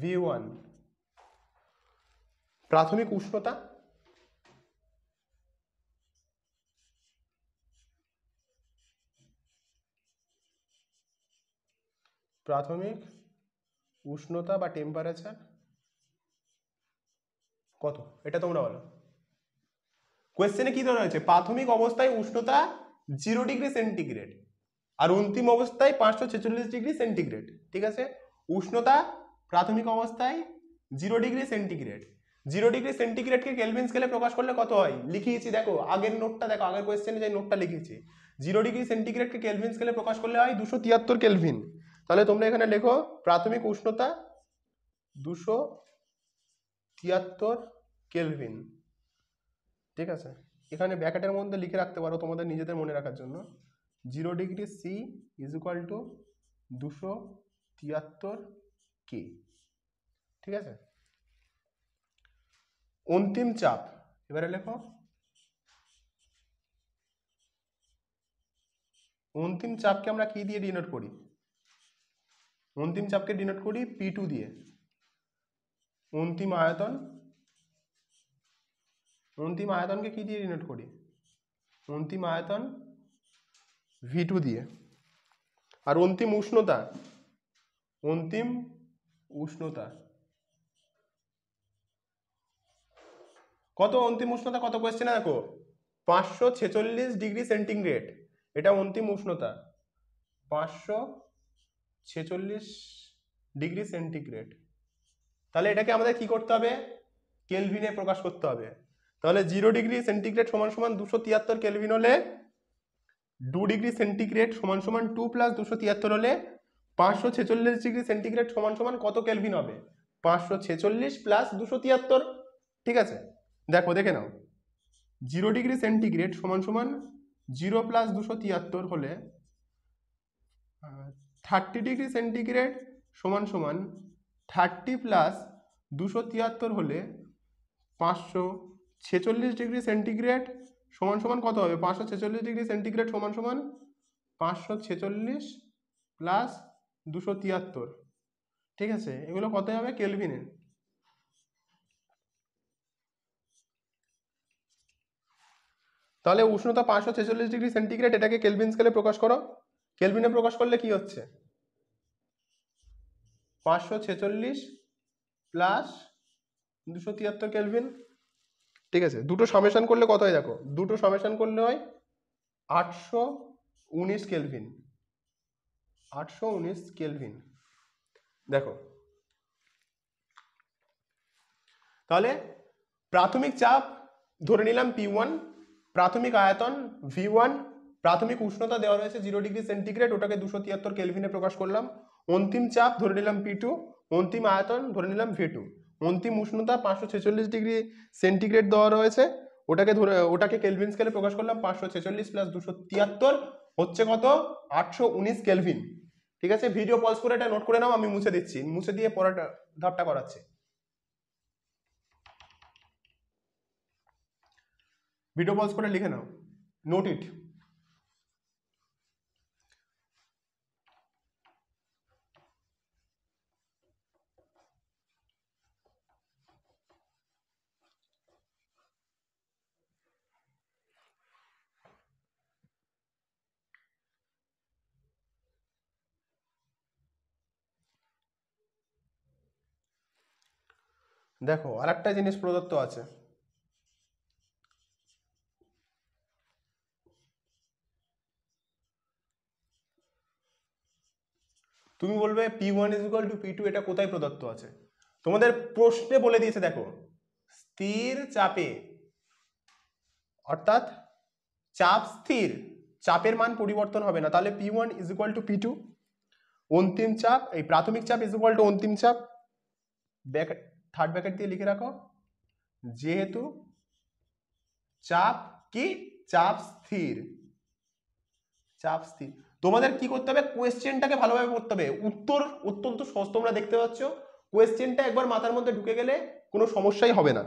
ভি ওয়ান প্রাথমিক উষ্ণতা প্রাথমিক উষ্ণতা বা টেম্পারেচার কত এটা তোমরা বলো কোয়েশ্চেনে কি ধরা হয়েছে প্রাথমিক অবস্থায় উষ্ণতা জিরো ডিগ্রি সেন্টিগ্রেড আর অন্তিম অবস্থায় পাঁচশো ছেচল্লিশ ডিগ্রি সেন্টিগ্রেড ঠিক আছে উষ্ণতা প্রাথমিক অবস্থায় zero degree centigrade zero degree সেন্টিগ্রেডকে কেলভিন স্কেলে প্রকাশ করলে কত হয় লিখিয়েছি দেখো আগের নোটটা দেখো আগের কোয়েশ্চেনে যে নোটটা লিখিয়েছি জিরো ডিগ্রি সেন্টিগ্রেডকে কেলভিন স্কেলে প্রকাশ করলে হয় দুশো তিয়াত্তর কেলভিন তাহলে তোমরা এখানে লেখো প্রাথমিক উষ্ণতা দুশো তিয়াত্তর কেলভিন ঠিক আছে এখানে ব্যাকেটের মধ্যে লিখে রাখতে পারো তোমাদের নিজেদের মনে রাখার জন্য zero degree C is equal to দুশো তিয়াত্তর কে ঠিক আছে অন্তিম চাপ এবারে লেখো অন্তিম চাপকে আমরা কি দিয়ে ডিনোট করি অন্তিম চাপকে ডিনোট করি পি টু দিয়ে অন্তিম আয়তন অন্তিম আয়তনকে কী দিয়ে ডিনোট করি অন্তিম আয়তন ভি টু দিয়ে আর অন্তিম উষ্ণতা অন্তিম উষ্ণতা কত অন্তিম উষ্ণতা কত কোয়েশ্চেনে দেখো পাঁচশো ছেচল্লিশ ডিগ্রি সেন্টিগ্রেড এটা অন্তিম উষ্ণতা পাঁচশো ছেচল্লিশ ডিগ্রি সেন্টিগ্রেড তাহলে এটাকে আমাদের কি করতে হবে কেলভিনে প্রকাশ করতে হবে তাহলে জিরো ডিগ্রি সেন্টিগ্রেড সমান সমান দুশো তিয়াত্তর কেলভিন হলে দু ডিগ্রি সেন্টিগ্রেড সমান সমান টু প্লাস দুশো তিয়াত্তর হলে পাঁচশো ছেচল্লিশ ডিগ্রি সেন্টিগ্রেড সমান সমান কত কেলভিন হবে পাঁচশো ছেচল্লিশ প্লাস দুশো তিয়াত্তর ঠিক আছে দেখো দেখে নাও জিরো ডিগ্রি সেন্টিগ্রেড সমান সমান জিরো প্লাস দুশো তিয়াত্তর হলে থার্টি ডিগ্রি সেন্টিগ্রেড সমান সমান থার্টি প্লাস দুশো তিয়াত্তর হলে পাঁচশো ছেচল্লিশ ডিগ্রি সেন্টিগ্রেড সমান সমান কত হবে পাঁচশো ছেচল্লিশ ডিগ্রি সেন্টিগ্রেড সমান সমান পাঁচশো ছেচল্লিশ প্লাস দুশো তিয়াত্তর ঠিক আছে এগুলো কত হবে কেলভিনে তাহলে উষ্ণতা পাঁচশো ছেচল্লিশ ডিগ্রি সেন্টিগ্রেড এটাকে কেলভিন স্কেলে প্রকাশ করো কেলভিনে প্রকাশ করলে কি হচ্ছে পাঁচশো ছেচল্লিশ প্লাস দুশো তিয়াত্তর কেলভিন ঠিক আছে দুটো সামেশান করলে কত হয় দেখো দুটো সামেশান করলে হয় আটশো উনিশ কেলভিন আটশো উনিশ কেলভিন দেখো তাহলে প্রাথমিক চাপ ধরে নিলাম পি ওয়ান প্রাথমিক আয়তন ভি ওয়ান প্রাথমিক উষ্ণতা দেওয়া রয়েছে জিরো ডিগ্রি সেন্টিগ্রেড ওটাকে দুশো তিয়াত্তর কেলভিনে প্রকাশ করলাম অন্তিম চাপ ধরে নিলাম পি টু অন্তিম আয়তন ধরে নিলাম ভি টু অন্তিম উষ্ণতা পাঁচশো ছেচল্লিশ ডিগ্রি সেন্টিগ্রেড দেওয়া রয়েছে ওটাকে ধরে ওটাকে কেলভিন স্কেলে প্রকাশ করলাম পাঁচশো ছেচল্লিশ প্লাস দুশো তিয়াত্তর হচ্ছে কত আটশো উনিশ কেলভিন ঠিক আছে ভিডিও পজ করে এটা নোট করে নাও আমি মুছে দিচ্ছি মুছে দিয়ে পড়াটা ধাপটা করাচ্ছি ভিডিও পজ করে লিখে নাও নোট ইট দেখো আর একটা জিনিস প্রদত্ত আছে তুমি বলবে P one is equal to P two এটা কোথায় প্রদত্ত আছে তোমাদের প্রশ্নে বলে দিয়েছে দেখো স্থির চাপে অর্থাৎ চাপ স্থির চাপের মান পরিবর্তন হবে না তাহলে P one is equal to P two অন্তিম চাপ এই প্রাথমিক চাপ ইজ ইকুয়াল টু অন্তিম চাপ ব্যাক থার্ড ব্যাকেট দিয়ে লিখে রাখো যেহেতু চাপ কি চাপ স্থির চাপ স্থির তোমাদের কি করতে হবে কোয়েশ্চেনটাকে ভালোভাবে পড়তে হবে উত্তর অত্যন্ত সহজ তোমরা দেখতে পাচ্ছ কোয়েশ্চেনটা একবার মাথার মধ্যে ঢুকে গেলে কোনো সমস্যাই হবে না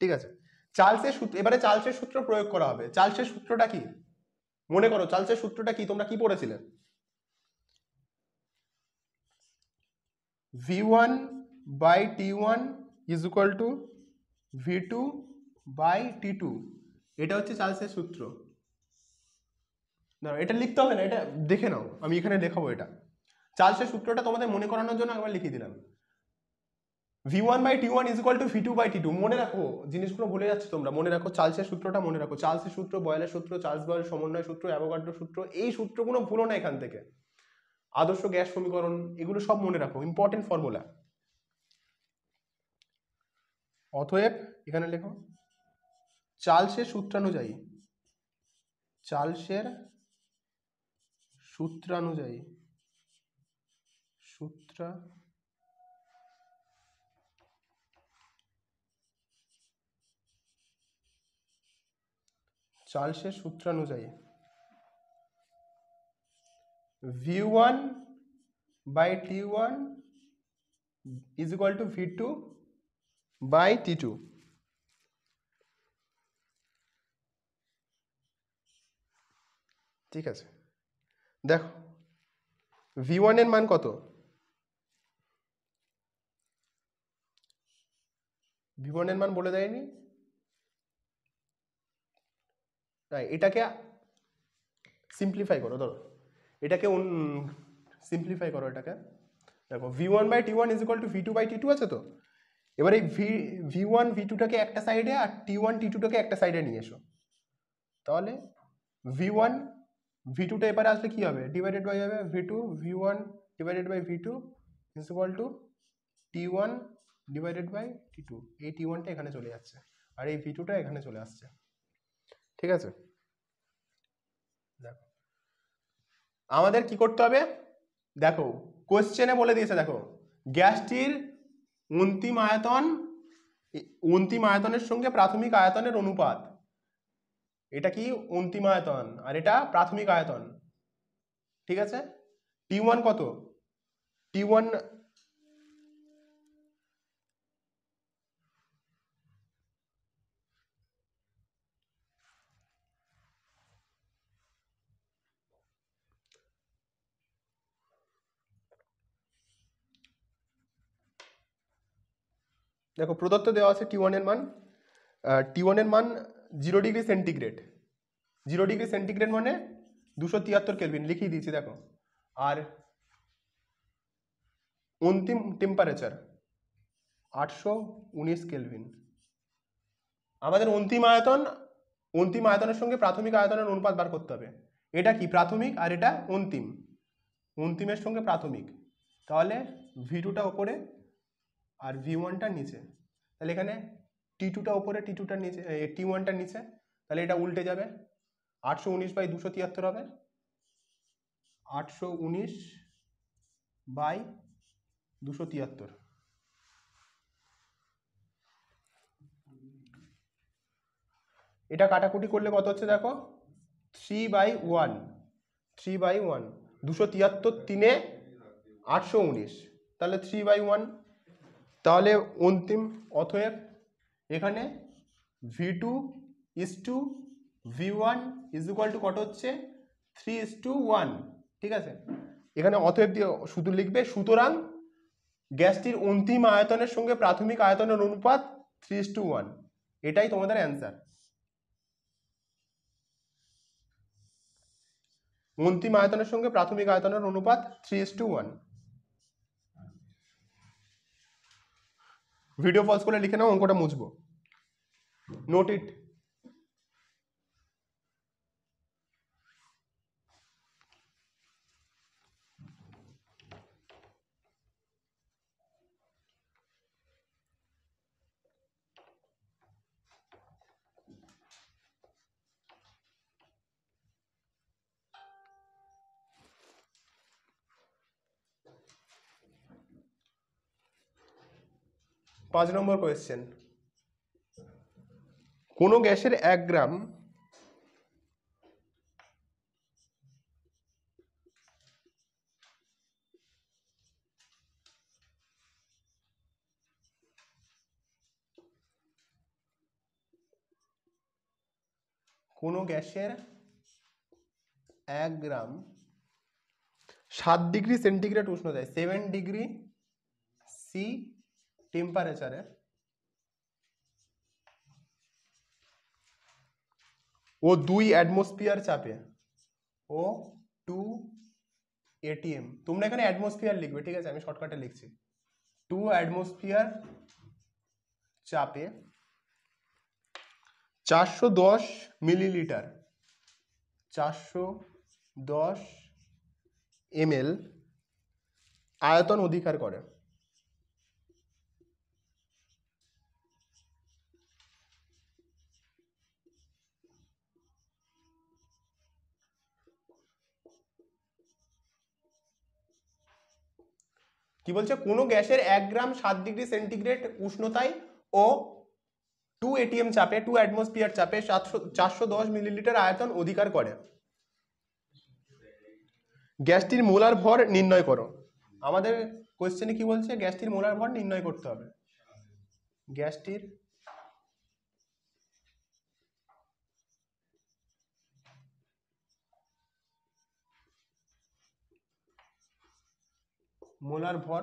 ঠিক আছে চার্লসের সূত্র এবারে চার্লসের সূত্র প্রয়োগ করা হবে চার্লসের সূত্রটা কি মনে করো চার্লসের সূত্রটা কি তোমরা কি পড়েছিলে V one by t1 is equal to v2 by t2 এটা হচ্ছে চার্লসের সূত্র না এটা লিখতে হবে না এটা দেখে নাও আমি এখানে লেখাবো এটা চার্লসের সূত্রটা তোমাদের মনে করানোর জন্য একবার লিখিয়ে দিলাম V one by T one is equal to V two by T two মনে রাখো জিনিসগুলো ভুলে যাচ্ছে তোমরা মনে রাখো চার্লসের সূত্রটা মনে রাখো চার্লসের সূত্র বয়েলের সূত্র চার্লস বয়েলের সমন্বয় সূত্র অ্যাভোগাড্রো সূত্র এই সূত্রগুলো ভুলো না এখান থেকে আদর্শ গ্যাস সমীকরণ এগুলো সব মনে রাখো ইম্পর্টেন্ট ফর্মুলা অতএব এখানে লেখো চার্লসের সূত্রানুযায়ী চার্লসের সূত্রানুযায়ী সূত্রা চার্লসের সূত্রানুযায়ী V one by T one is equal to V two by T two ঠিক আছে দেখো ভি এর মান কত ভি এর মান বলে দেয়নি এটাকে সিম্পলিফাই করো ধরো এটাকে সিম্পলিফাই করো এটাকে দেখো V one by T one is equal to V two by T two আছে তো এবার এই ভি ভি ওয়ান ভি টুটাকে একটা সাইডে আর টি ওয়ান টি টুটাকে একটা সাইডে নিয়ে এসো তাহলে ভি ওয়ান ভি টুটা এবারে আসলে কী হবে ডিভাইডেড বাই হবে V two V one divided by V two is two T one divided by T two এই টি ওয়ানটা এখানে চলে যাচ্ছে আর এই ভি টুটা এখানে চলে আসছে ঠিক আছে দেখো আমাদের কি করতে হবে দেখো কোশ্চেনে বলে দিয়েছে দেখো গ্যাসটির অন্তিম আয়তন অন্তিম আয়তনের সঙ্গে প্রাথমিক আয়তনের অনুপাত এটা কি অন্তিম আয়তন আর এটা প্রাথমিক আয়তন ঠিক আছে টি ওয়ান কত টি ওয়ান দেখো প্রদত্ত দেওয়া আছে টি ওয়ানের মান টি ওয়ানের মান zero degree centigrade zero degree centigrade মানে দুশো তিয়াত্তর কেলভিন লিখিয়ে দিয়েছি দেখো আর অন্তিম টেম্পারেচার আটশো উনিশ কেলভিন আমাদের অন্তিম আয়তন অন্তিম আয়তনের সঙ্গে প্রাথমিক আয়তনের অনুপাত বার করতে হবে এটা কি প্রাথমিক আর এটা অন্তিম অন্তিমের সঙ্গে প্রাথমিক তাহলে ভিটুটা ওপরে আর ভি ওয়ানটার নিচে তাহলে এখানে টি টুটা ওপরে টি টুটার নিচে টি ওয়ানটার নিচে তাহলে এটা উল্টে যাবে আটশো উনিশ বাই দুশো তিয়াত্তর হবে আটশো উনিশ বাই দুশো তিয়াত্তর এটা কাটাকুটি করলে কত হচ্ছে দেখো three by one three by one দুশো তিয়াত্তর তিনে আটশো উনিশ তাহলে থ্রি বাই ওয়ান তাহলে অন্তিম অথয়েব এখানে V two is two V one is equal to কত হচ্ছে থ্রি ইস টু ওয়ান ঠিক আছে এখানে অথয়েব দিয়ে শুধু লিখবে সুতরাং গ্যাসটির অন্তিম আয়তনের সঙ্গে প্রাথমিক আয়তনের অনুপাত থ্রি ইস টু ওয়ান এটাই তোমাদের অ্যান্সার অন্তিম আয়তনের সঙ্গে প্রাথমিক আয়তনের অনুপাত three is two one video pause করে লিখে নাও অঙ্কটা মুছবো নোট ইট পাঁচ নম্বর কোয়েশ্চেন কোনো গ্যাসের এক গ্রাম কোনো গ্যাসের এক গ্রাম সাত ডিগ্রি সেন্টিগ্রেড উষ্ণতায় সেভেন ডিগ্রি সি টেম্পারেচারে ও দুই অ্যাটমসফিয়ার চাপে ও টু এটিএম তোমরা এখানে অ্যাটমসফিয়ার লিখবে ঠিক আছে আমি শর্টকাটে লিখছি টু অ্যাটমসফিয়ার চাপে চারশো দশ মিলিলিটার চারশো দশ এল আয়তন অধিকার করে কি বলছে কোনো গ্যাসের এক গ্রাম সাত ডিগ্রি সেন্টিগ্রেড উষ্ণতায় ও টু এটিএম চাপে টু অ্যাটমসফিয়ার চাপে সাতশো চারশো দশ মিলিলিটার আয়তন অধিকার করে গ্যাসটির মোলার ভর নির্ণয় করো আমাদের কোয়েশ্চেনে কি বলছে গ্যাসটির মোলার ভর নির্ণয় করতে হবে গ্যাসটির মোলার ভর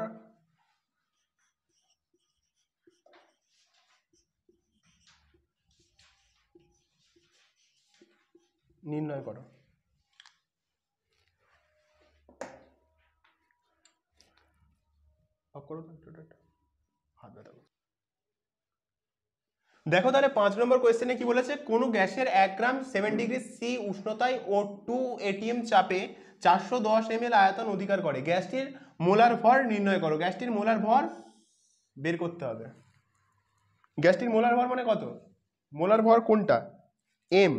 নির্ণয় করো দেখো তাহলে পাঁচ নম্বর কোয়েশ্চেনে কি বলেছে কোনো গ্যাসের এক গ্রাম সেভেন ডিগ্রি সি উষ্ণতায় ও টু এটিএম চাপে চারশো দশ এম আয়তন অধিকার করে গ্যাসটির মোলার ভর নির্ণয় করো গ্যাসটির মোলার ভর বের করতে হবে গ্যাসটির মোলার ভর মানে কত মোলার ভর কোনটা এম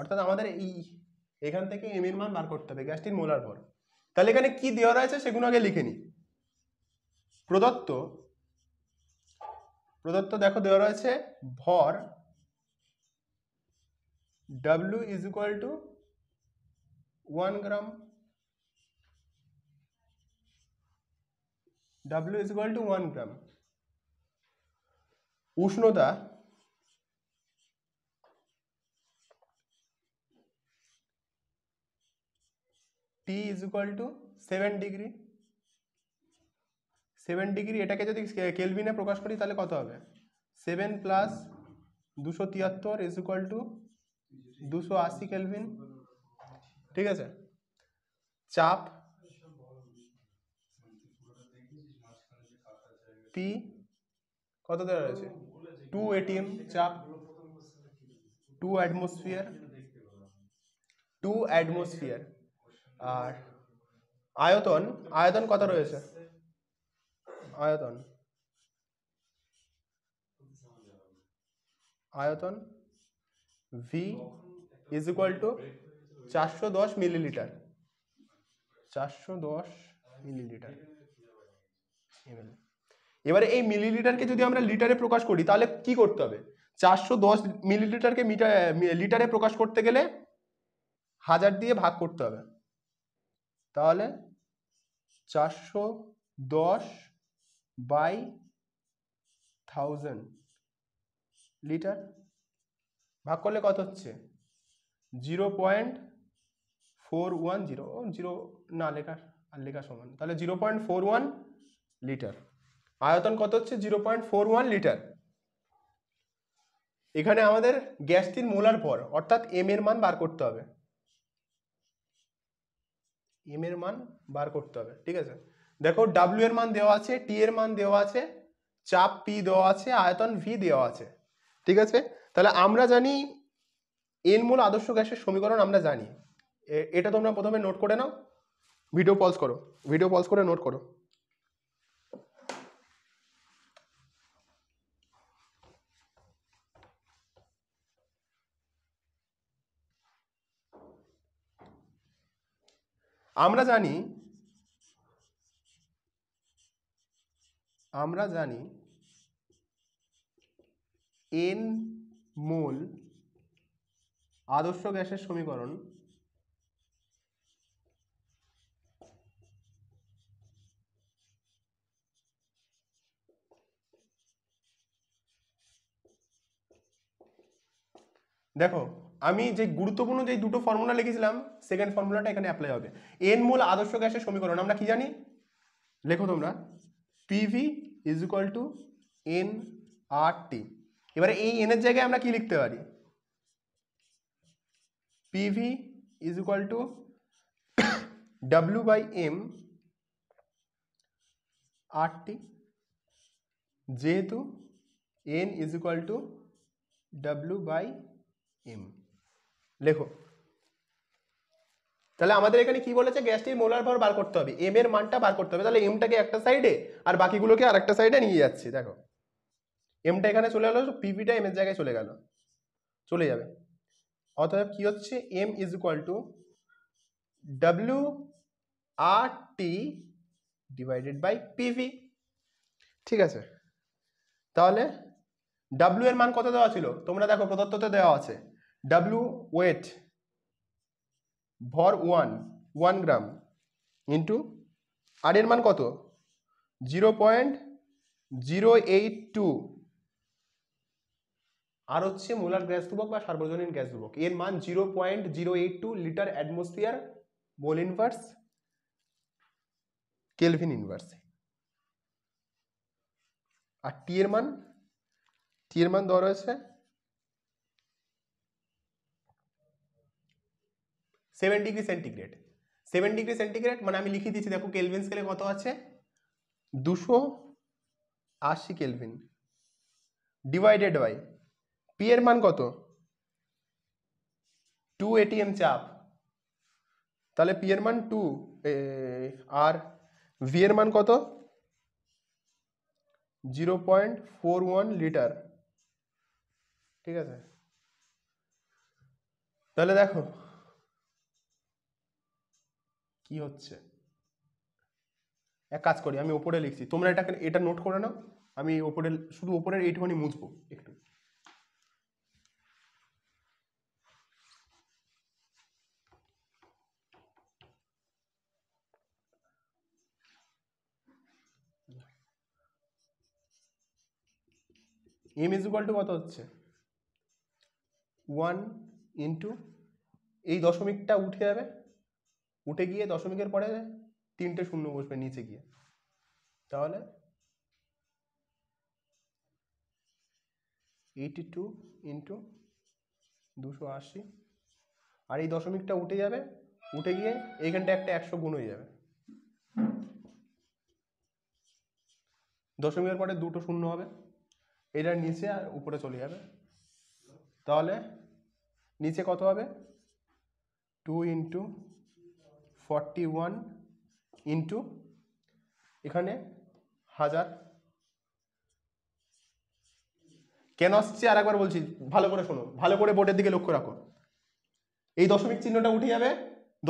অর্থাৎ আমাদের এই এখান থেকে এম এর মান বার করতে হবে গ্যাসটির মোলার ভর তাহলে এখানে কি দেওয়া রয়েছে সেগুলো আগে লিখে নিই প্রদত্ত প্রদত্ত দেখো দেওয়া রয়েছে ভর W is equal to one gram W is equal to one gram উষ্ণতা T is equal to seven degree seven degree এটাকে যদি কেলভিনে প্রকাশ করি তাহলে কত হবে সেভেন প্লাস দুশো তিয়াত্তর ইজ ইকুয়াল টু দুশো আশি কেলভিন ঠিক আছে চাপ তি কত দেওয়া রয়েছে টু এটিএম চাপ টু অ্যাটমসফিয়ার টু অ্যাটমসফিয়ার আর আয়তন আয়তন কত রয়েছে আয়তন আয়তন ভি ইজ ইকুয়াল টু চারশো দশ মিলিলিটার চারশো দশ মিলিলিটার এমএল এবারে এই মিলিলিটারকে যদি আমরা লিটারে প্রকাশ করি তাহলে কি করতে হবে চারশো দশ মিলিলিটারকে মিটার লিটারে প্রকাশ করতে গেলে হাজার দিয়ে ভাগ করতে হবে তাহলে চারশো দশ বাই থাউজেন্ড লিটার ভাগ করলে কত হচ্ছে zero point four one zero zero না লেখা আর লেখা সমান তাহলে zero point four one litre আয়তন কত হচ্ছে zero point four one litre এখানে আমাদের গ্যাসটির মোলার পর অর্থাৎ এম এর মান বার করতে হবে এম এর মান বার করতে হবে ঠিক আছে দেখো ডাব্লিউ এর মান দেওয়া আছে টি এর মান দেওয়া আছে চাপ পি দেওয়া আছে আয়তন ভি দেওয়া আছে ঠিক আছে তাহলে আমরা জানি এন মোল আদর্শ গ্যাসের সমীকরণ আমরা জানি এটা তোমরা প্রথমে নোট করে নাও ভিডিও পজ করো ভিডিও পজ করে নোট করো আমরা জানি আমরা জানি এন মোল আদর্শ গ্যাসের সমীকরণ দেখো আমি যে গুরুত্বপূর্ণ যে দুটো ফর্মুলা লিখেছিলাম সেকেন্ড ফর্মুলাটা এখানে অ্যাপ্লাই হবে এন মূল আদর্শ গ্যাসের সমীকরণ আমরা কি জানি লেখো তোমরা PV is equal to N R T এবারে এই এনের জায়গায় আমরা কি লিখতে পারি PV is equal to W by M R T যেহেতু N is equal to W by M লেখো তাহলে আমাদের এখানে কি বলেছে গ্যাসটির মোলার ভর বার করতে হবে এম এর মানটা বার করতে হবে তাহলে এমটাকে একটা সাইডে আর বাকিগুলোকে আর একটা সাইডে নিয়ে যাচ্ছি দেখো এমটা এখানে চলে গেলো পিভিটা এম এর জায়গায় চলে গেল চলে যাবে অতএব কি হচ্ছে M is equal to W R T divided by PV ঠিক আছে তাহলে ডাব্লিউ এর মান কত দেওয়া ছিল তোমরা দেখো প্রদত্ততে দেওয়া আছে ডাব্লিউ ওয়েট ভর one one gram into R এর মান কত zero point zero eight two R হচ্ছে মোলার গ্যাস ধ্রুবক বা সার্বজনীন গ্যাস ধ্রুবক এর মান zero point zero eight two litre atmosphere mole inverse kelvin inverse আর টি এর মান টি এর মান ধর রয়েছে seven degree centigrade seven degree centigrade মানে আমি লিখে দিচ্ছি দেখো কেলভিন স্কেলে কত আছে দুশো আশি কেলভিন ডিভাইডেড বাই পি এর মান কত টু এটিএম চাপ তাহলে পি এর মান টু আর ভি এর মান কত zero point four one litre ঠিক আছে তাহলে দেখো কি হচ্ছে এক কাজ করি আমি ওপরে লিখছি তোমরা এটা এটা নোট করে নাও আমি ওপরে শুধু ওপরের এইটুখানি মুছবো একটু এম ইজ ইকুয়াল টু কত হচ্ছে ওয়ান ইন্টু এই দশমিকটা উঠে যাবে উঠে গিয়ে দশমিকের পরে তিনটে শূন্য বসবে নিচে গিয়ে তাহলে এইটি টু ইন্টু দুশো আশি আর এই দশমিকটা উঠে যাবে উঠে গিয়ে এইখানটা একটা একশো গুণ হয়ে যাবে দশমিকের পরে দুটো শূন্য হবে এটা নিচে আর উপরে চলে যাবে তাহলে নিচে কত হবে two into forty one into এখানে হাজার কেন আসছে আর একবার বলছি ভালো করে শোনো ভালো করে বোর্ডের দিকে লক্ষ্য রাখো এই দশমিক চিহ্নটা উঠে যাবে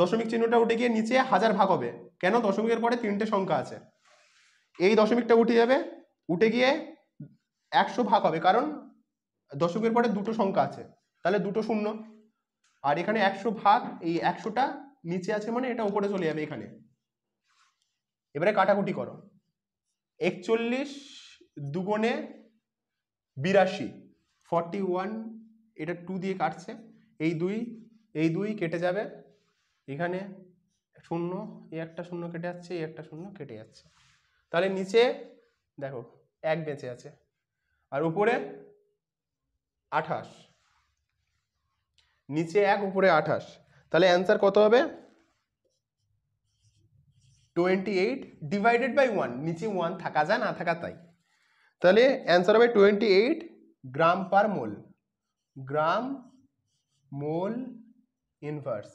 দশমিক চিহ্নটা উঠে গিয়ে নিচে হাজার ভাগ হবে কেন দশমিকের পরে তিনটে সংখ্যা আছে এই দশমিকটা উঠে যাবে উঠে গিয়ে একশো ভাগ হবে কারণ দশমিকের পরে দুটো সংখ্যা আছে তাহলে দুটো শূন্য আর এখানে একশো ভাগ এই একশোটা নিচে আছে মানে এটা উপরে চলে যাবে এখানে এবারে কাটাকুটি করো একচল্লিশ দুগুণে বিরাশি ফর্টি ওয়ান এটা টু দিয়ে কাটছে এই দুই এই দুই কেটে যাবে এখানে শূন্য এই একটা শূন্য কেটে যাচ্ছে এই একটা শূন্য কেটে যাচ্ছে তাহলে নিচে দেখো এক বেঁচে আছে আর উপরে আঠাশ নিচে এক উপরে আঠাশ তাহলে অ্যান্সার কত হবে twenty eight divided by one নিচে ওয়ান থাকা যায় না থাকা তাই তাহলে অ্যান্সার হবে twenty eight gram per mole gram mole inverse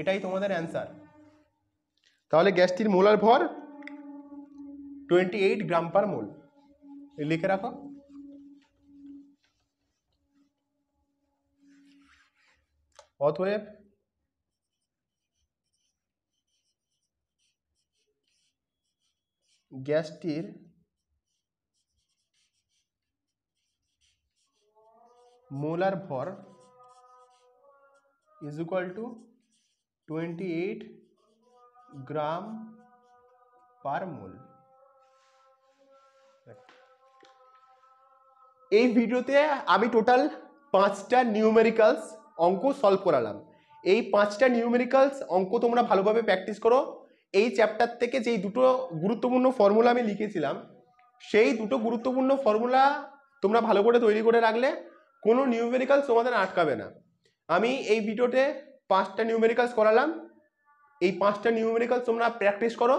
এটাই তোমাদের অ্যান্সার তাহলে গ্যাসটির মোলার ভর twenty eight gram per mole লিখে রাখো ওয়েব গ্যাস্টর মোলার ভর is equal to 28 gram per mole এই ভিডিওতে আমি টোটাল 5 টা নিউমেরিক্যালস অঙ্ক সলভ করালাম এই পাঁচটা নিউমেরিক্যালস অঙ্ক তোমরা ভালোভাবে প্র্যাকটিস করো এই চ্যাপ্টার থেকে যেই দুটো গুরুত্বপূর্ণ ফর্মুলা আমি লিখেছিলাম সেই দুটো গুরুত্বপূর্ণ ফর্মুলা তোমরা ভালো করে তৈরি করে রাখলে কোনো নিউমেরিক্যালস তোমাদের আটকাবে না আমি এই ভিডিওতে পাঁচটা নিউমেরিক্যালস করালাম এই পাঁচটা নিউমেরিক্যালস তোমরা প্র্যাকটিস করো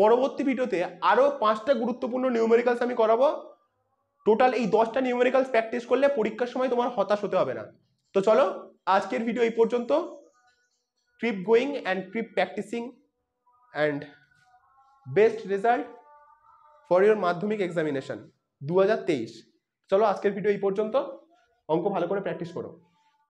পরবর্তী ভিডিওতে আরও পাঁচটা গুরুত্বপূর্ণ নিউমেরিক্যালস আমি করাবো টোটাল এই দশটা নিউমেরিক্যালস প্র্যাকটিস করলে পরীক্ষার সময় তোমার হতাশ হতে হবে না তো চলো আজকের ভিডিও এই পর্যন্ত trip going and trip practising and best result for your Madhyamik examination দু চলো আজকের ভিডিও এই পর্যন্ত অঙ্ক ভালো করে প্র্যাকটিস করো